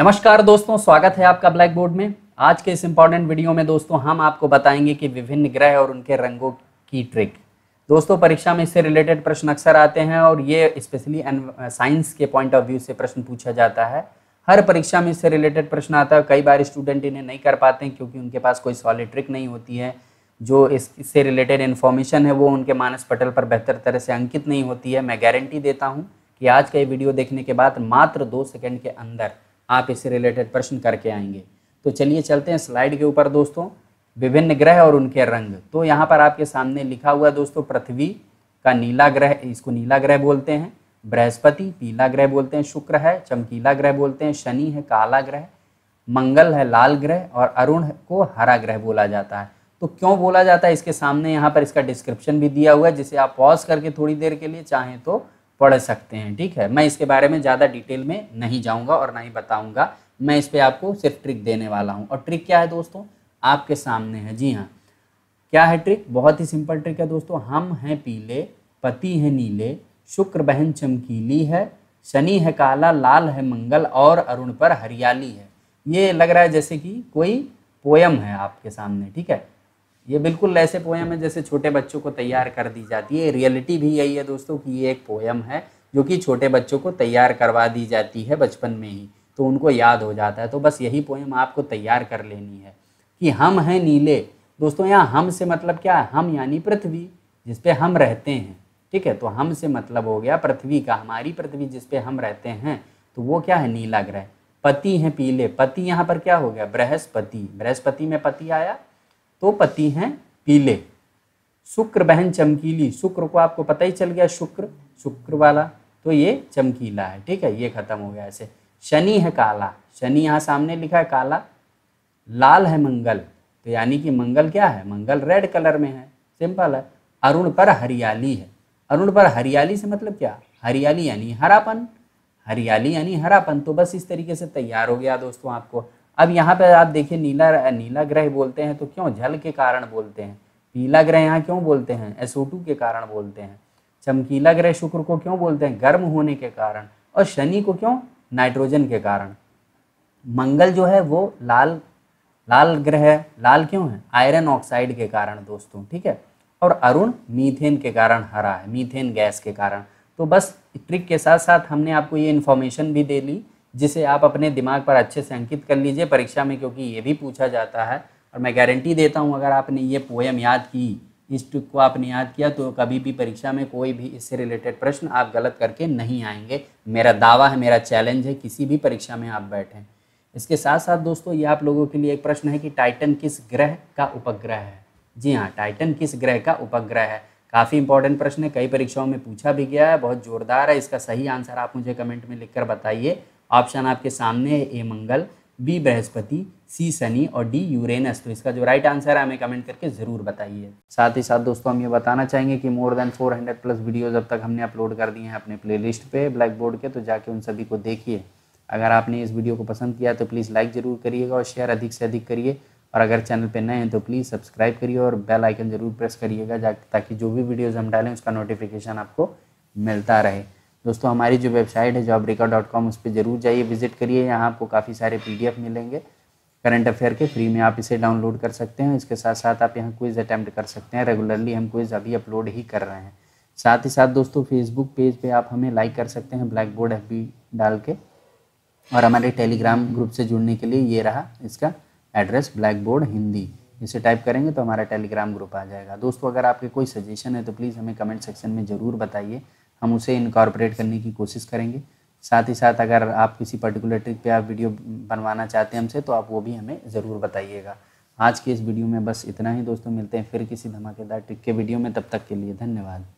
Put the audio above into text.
नमस्कार दोस्तों स्वागत है आपका ब्लैक बोर्ड में आज के इस इम्पॉर्टेंट वीडियो में दोस्तों हम आपको बताएंगे कि विभिन्न ग्रह और उनके रंगों की ट्रिक दोस्तों परीक्षा में इससे रिलेटेड प्रश्न अक्सर आते हैं और ये स्पेशली साइंस के पॉइंट ऑफ व्यू से प्रश्न पूछा जाता है हर परीक्षा में इससे रिलेटेड प्रश्न आता है कई बार स्टूडेंट इन्हें नहीं कर पाते हैं क्योंकि उनके पास कोई सॉलिड ट्रिक नहीं होती है जो इससे रिलेटेड इन्फॉर्मेशन है वो उनके मानस पटल पर बेहतर तरह से अंकित नहीं होती है मैं गारंटी देता हूँ कि आज का ये वीडियो देखने के बाद मात्र दो सेकेंड के अंदर आप इससे रिलेटेड प्रश्न करके आएंगे तो चलिए चलते हैं स्लाइड के ऊपर दोस्तों विभिन्न ग्रह और उनके रंग तो यहाँ पर आपके सामने लिखा हुआ दोस्तों पृथ्वी का नीला ग्रह इसको नीला ग्रह बोलते हैं बृहस्पति पीला ग्रह बोलते हैं शुक्र है चमकीला ग्रह बोलते हैं शनि है काला ग्रह मंगल है लाल ग्रह और अरुण को हरा ग्रह बोला जाता है तो क्यों बोला जाता है इसके सामने यहाँ पर इसका डिस्क्रिप्शन भी दिया हुआ है जिसे आप पॉज करके थोड़ी देर के लिए चाहें तो पढ़ सकते हैं ठीक है मैं इसके बारे में ज़्यादा डिटेल में नहीं जाऊँगा और ना ही बताऊँगा मैं इस पर आपको सिर्फ ट्रिक देने वाला हूँ और ट्रिक क्या है दोस्तों आपके सामने है जी हाँ क्या है ट्रिक बहुत ही सिंपल ट्रिक है दोस्तों हम हैं पीले पति हैं नीले शुक्र बहन चमकीली है शनि है काला लाल है मंगल और अरुण पर हरियाली है ये लग रहा है जैसे कि कोई पोयम है आपके सामने ठीक है ये बिल्कुल ऐसे पोएम है जैसे छोटे बच्चों को तैयार कर दी जाती है रियलिटी भी यही है दोस्तों कि ये एक पोएम है जो कि छोटे बच्चों को तैयार करवा दी जाती है बचपन में ही तो उनको याद हो जाता है तो बस यही पोएम आपको तैयार कर लेनी है कि हम हैं नीले दोस्तों यहाँ हम से मतलब क्या है हम यानी पृथ्वी जिसपे हम रहते हैं ठीक है तो हम से मतलब हो गया पृथ्वी का हमारी पृथ्वी जिसपे हम रहते हैं तो वो क्या है नीला ग्रह पति हैं पीले पति यहाँ पर क्या हो गया बृहस्पति बृहस्पति में पति आया तो पति हैं पीले शुक्र बहन चमकीली शुक्र को आपको पता ही चल गया शुक्र शुक्र वाला तो ये चमकीला है ठीक है ये खत्म हो गया ऐसे शनि है काला शनि यहाँ सामने लिखा है काला लाल है मंगल तो यानी कि मंगल क्या है मंगल रेड कलर में है सिंपल है अरुण पर हरियाली है अरुण पर हरियाली से मतलब क्या हरियाली यानी हरापन हरियाली यानी हरापन तो बस इस तरीके से तैयार हो गया दोस्तों आपको अब यहाँ पर आप देखिए नीला नीला ग्रह बोलते हैं तो क्यों जल के कारण बोलते हैं पीला ग्रह यहाँ क्यों बोलते हैं एसोटू के कारण बोलते हैं चमकीला ग्रह शुक्र को क्यों बोलते हैं गर्म होने के कारण और शनि को क्यों नाइट्रोजन के कारण मंगल जो है वो लाल लाल ग्रह लाल क्यों है आयरन ऑक्साइड के कारण दोस्तों ठीक है और अरुण मीथेन के कारण हरा है मीथेन गैस के कारण तो बस ट्रिक के साथ साथ हमने आपको ये इन्फॉर्मेशन भी दे ली जिसे आप अपने दिमाग पर अच्छे से अंकित कर लीजिए परीक्षा में क्योंकि ये भी पूछा जाता है और मैं गारंटी देता हूँ अगर आपने ये पोएम याद की इस ट्रिक को आपने याद किया तो कभी भी परीक्षा में कोई भी इससे रिलेटेड प्रश्न आप गलत करके नहीं आएंगे मेरा दावा है मेरा चैलेंज है किसी भी परीक्षा में आप बैठें इसके साथ साथ दोस्तों ये आप लोगों के लिए एक प्रश्न है कि टाइटन किस ग्रह का उपग्रह है जी हाँ टाइटन किस ग्रह का उपग्रह है काफ़ी इंपॉर्टेंट प्रश्न है कई परीक्षाओं में पूछा भी गया है बहुत जोरदार है इसका सही आंसर आप मुझे कमेंट में लिखकर बताइए ऑप्शन आपके सामने है A Mangal B Brihaspati C Shani और डी यूरेनस तो इसका जो राइट आंसर है हमें कमेंट करके ज़रूर बताइए साथ ही साथ दोस्तों हम ये बताना चाहेंगे कि मोर देन 400 प्लस वीडियोस अब तक हमने अपलोड कर दिए हैं अपने प्लेलिस्ट पे ब्लैक बोर्ड के तो जाके उन सभी को देखिए अगर आपने इस वीडियो को पसंद किया तो प्लीज़ लाइक ज़रूर करिएगा और शेयर अधिक से अधिक करिए और अगर चैनल पर नए हैं तो प्लीज़ सब्सक्राइब करिए और बेल आइकन ज़रूर प्रेस करिएगा ताकि जो भी वीडियोज़ हम डालें उसका नोटिफिकेशन आपको मिलता रहे दोस्तों हमारी जो वेबसाइट है जॉब रिकॉर्ड डॉट कॉम उस पर ज़रूर जाइए विजिट करिए यहाँ आपको काफ़ी सारे पी मिलेंगे करंट अफेयर के फ्री में आप इसे डाउनलोड कर सकते हैं इसके साथ साथ आप यहाँ क्विज़ अटैम्प्ट कर सकते हैं रेगुलरली हम क्विज़ अभी अपलोड ही कर रहे हैं साथ ही साथ दोस्तों फेसबुक पेज पे आप हमें लाइक कर सकते हैं ब्लैक बोर्ड एफ डाल के और हमारे टेलीग्राम ग्रुप से जुड़ने के लिए ये रहा इसका एड्रेस ब्लैक बोर्ड हिंदी इसे टाइप करेंगे तो हमारा टेलीग्राम ग्रुप आ जाएगा दोस्तों अगर आपके कोई सजेशन है तो प्लीज़ हमें कमेंट सेक्शन में ज़रूर बताइए हम उसे इनकॉर्पोरेट करने की कोशिश करेंगे साथ ही साथ अगर आप किसी पर्टिकुलर ट्रिक पे आप वीडियो बनवाना चाहते हैं हमसे तो आप वो भी हमें ज़रूर बताइएगा आज के इस वीडियो में बस इतना ही दोस्तों मिलते हैं फिर किसी धमाकेदार ट्रिक के वीडियो में तब तक के लिए धन्यवाद